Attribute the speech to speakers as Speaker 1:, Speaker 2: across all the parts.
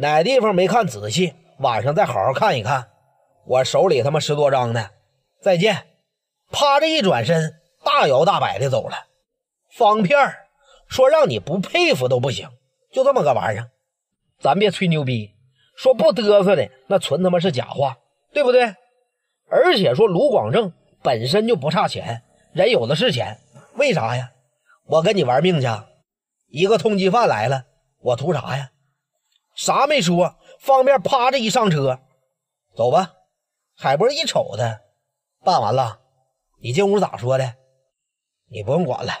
Speaker 1: 哪地方没看仔细？晚上再好好看一看。我手里他妈十多张呢。再见。啪！着一转身，大摇大摆的走了。方片说：“让你不佩服都不行。”就这么个玩意儿，咱别吹牛逼，说不嘚瑟的那纯他妈是假话，对不对？而且说卢广正本身就不差钱，人有的是钱。为啥呀？我跟你玩命去！一个通缉犯来了，我图啥呀？啥没说，方便趴着一上车，走吧。海波一瞅他，办完了，你进屋咋说的？你不用管了，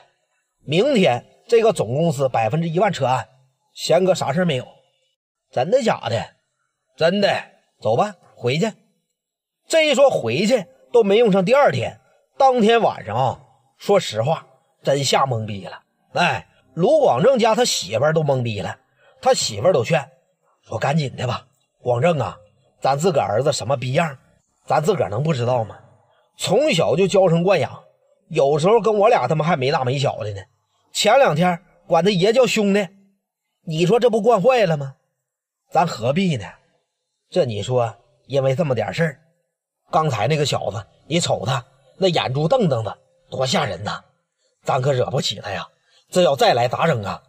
Speaker 1: 明天这个总公司百分之一万撤案，贤哥啥事没有？真的假的？真的。走吧，回去。这一说回去都没用上。第二天，当天晚上啊，说实话，真吓懵逼了。哎，卢广正家他媳妇儿都懵逼了，他媳妇儿都劝。说赶紧的吧，广正啊，咱自个儿子什么逼样，咱自个儿能不知道吗？从小就娇生惯养，有时候跟我俩他妈还没大没小的呢。前两天管他爷叫兄弟，你说这不惯坏了吗？咱何必呢？这你说因为这么点事儿，刚才那个小子，你瞅他那眼珠瞪瞪的，多吓人呐！咱可惹不起他呀，这要再来咋整啊？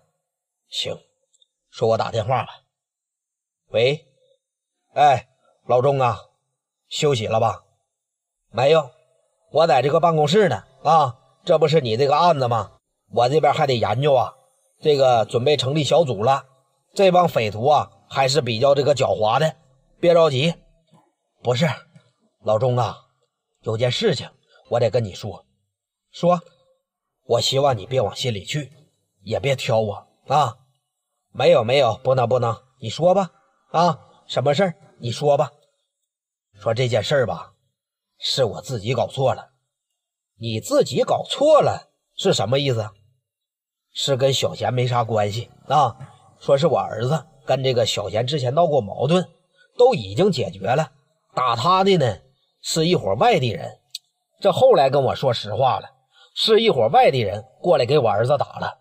Speaker 1: 行，说我打电话了。喂，哎，老钟啊，休息了吧？没有，我在这个办公室呢。啊，这不是你这个案子吗？我这边还得研究啊，这个准备成立小组了。这帮匪徒啊，还是比较这个狡猾的。别着急，不是，老钟啊，有件事情我得跟你说。说，我希望你别往心里去，也别挑我啊。没有，没有，不能，不能，你说吧。啊，什么事儿？你说吧，说这件事儿吧，是我自己搞错了。你自己搞错了是什么意思？是跟小贤没啥关系啊？说是我儿子跟这个小贤之前闹过矛盾，都已经解决了。打他的呢是一伙外地人，这后来跟我说实话了，是一伙外地人过来给我儿子打了。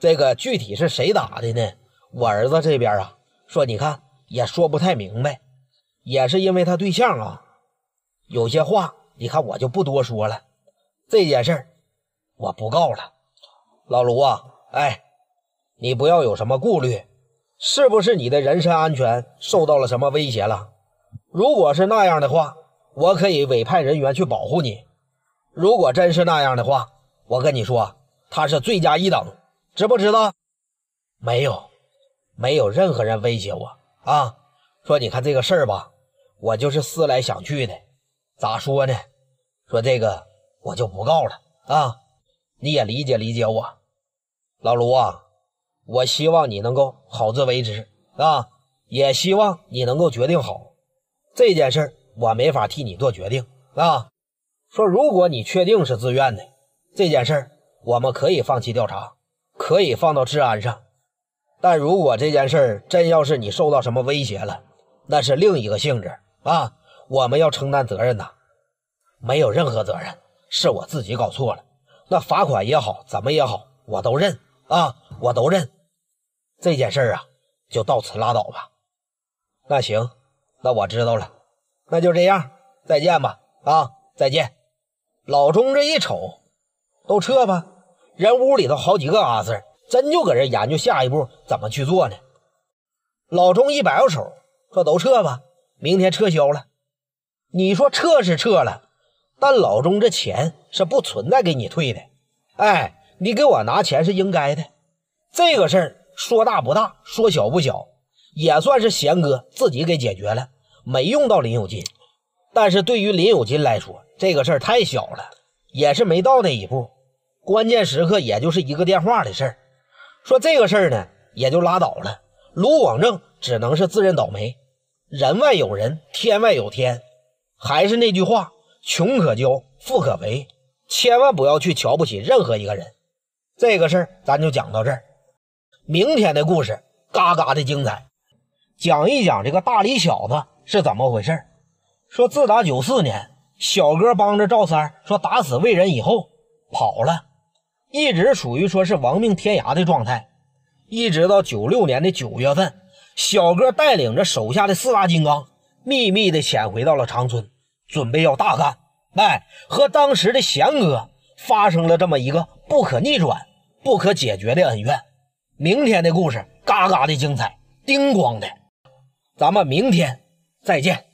Speaker 1: 这个具体是谁打的呢？我儿子这边啊。说，你看也说不太明白，也是因为他对象啊，有些话你看我就不多说了。这件事儿我不告了，老卢啊，哎，你不要有什么顾虑，是不是你的人身安全受到了什么威胁了？如果是那样的话，我可以委派人员去保护你。如果真是那样的话，我跟你说，他是罪加一等，知不知道？没有。没有任何人威胁我啊！说你看这个事儿吧，我就是思来想去的，咋说呢？说这个我就不告了啊！你也理解理解我，老卢啊！我希望你能够好自为之啊！也希望你能够决定好这件事儿，我没法替你做决定啊！说如果你确定是自愿的，这件事儿我们可以放弃调查，可以放到治安上。但如果这件事儿真要是你受到什么威胁了，那是另一个性质啊！我们要承担责任呐，没有任何责任，是我自己搞错了。那罚款也好，怎么也好，我都认啊，我都认。这件事儿啊，就到此拉倒吧。那行，那我知道了，那就这样，再见吧啊，再见。老钟这一瞅，都撤吧，人屋里头好几个阿四。真就搁这研究下一步怎么去做呢？老钟一摆手说：“都撤吧，明天撤销了。你说撤是撤了，但老钟这钱是不存在给你退的。哎，你给我拿钱是应该的。这个事儿说大不大，说小不小，也算是贤哥自己给解决了，没用到林有金。但是对于林有金来说，这个事儿太小了，也是没到那一步。关键时刻也就是一个电话的事儿。”说这个事儿呢，也就拉倒了。卢广正只能是自认倒霉。人外有人，天外有天。还是那句话，穷可交，富可为，千万不要去瞧不起任何一个人。这个事儿咱就讲到这儿。明天的故事嘎嘎的精彩，讲一讲这个大李小子是怎么回事。说自打九四年，小哥帮着赵三说打死魏人以后跑了。一直属于说是亡命天涯的状态，一直到九六年的九月份，小哥带领着手下的四大金刚秘密的潜回到了长春，准备要大干。哎，和当时的贤哥发生了这么一个不可逆转、不可解决的恩怨。明天的故事，嘎嘎的精彩，叮咣的，咱们明天再见。